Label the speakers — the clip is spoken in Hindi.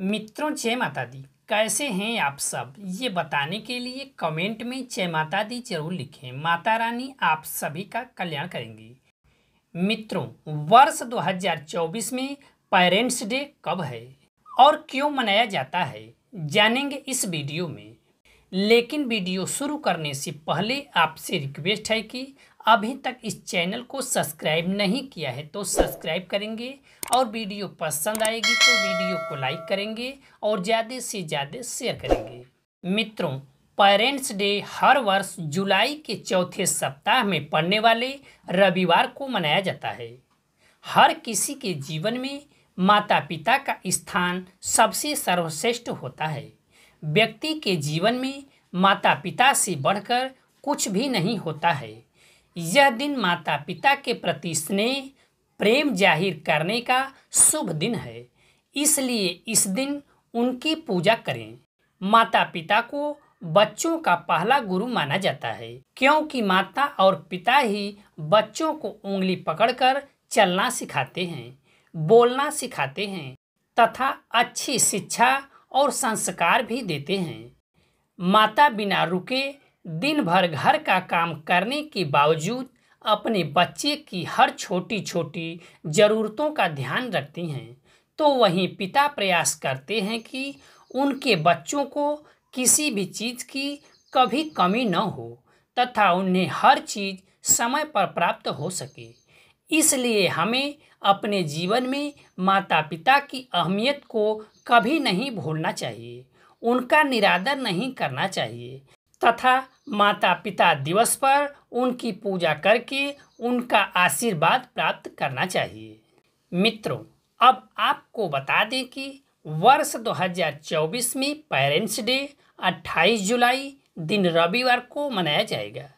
Speaker 1: मित्रों जय माता दी कैसे हैं आप सब ये बताने के लिए कमेंट में जय माता दी जरूर लिखें माता रानी आप सभी का कल्याण करेंगी मित्रों वर्ष 2024 में पेरेंट्स डे कब है और क्यों मनाया जाता है जानेंगे इस वीडियो में लेकिन वीडियो शुरू करने से पहले आपसे रिक्वेस्ट है कि अभी तक इस चैनल को सब्सक्राइब नहीं किया है तो सब्सक्राइब करेंगे और वीडियो पसंद आएगी तो वीडियो को लाइक करेंगे और ज़्यादा से ज़्यादा शेयर करेंगे मित्रों पेरेंट्स डे हर वर्ष जुलाई के चौथे सप्ताह में पड़ने वाले रविवार को मनाया जाता है हर किसी के जीवन में माता पिता का स्थान सबसे सर्वश्रेष्ठ होता है व्यक्ति के जीवन में माता पिता से बढ़कर कुछ भी नहीं होता है यह दिन माता पिता के प्रति स्नेह प्रेम जाहिर करने का शुभ दिन है इसलिए इस दिन उनकी पूजा करें माता पिता को बच्चों का पहला गुरु माना जाता है क्योंकि माता और पिता ही बच्चों को उंगली पकड़कर चलना सिखाते हैं बोलना सिखाते हैं तथा अच्छी शिक्षा और संस्कार भी देते हैं माता बिना रुके दिन भर घर का काम करने के बावजूद अपने बच्चे की हर छोटी छोटी ज़रूरतों का ध्यान रखती हैं तो वहीं पिता प्रयास करते हैं कि उनके बच्चों को किसी भी चीज़ की कभी कमी न हो तथा उन्हें हर चीज़ समय पर प्राप्त हो सके इसलिए हमें अपने जीवन में माता पिता की अहमियत को कभी नहीं भूलना चाहिए उनका निरादर नहीं करना चाहिए तथा माता पिता दिवस पर उनकी पूजा करके उनका आशीर्वाद प्राप्त करना चाहिए मित्रों अब आपको बता दें कि वर्ष 2024 में पेरेंट्स डे 28 जुलाई दिन रविवार को मनाया जाएगा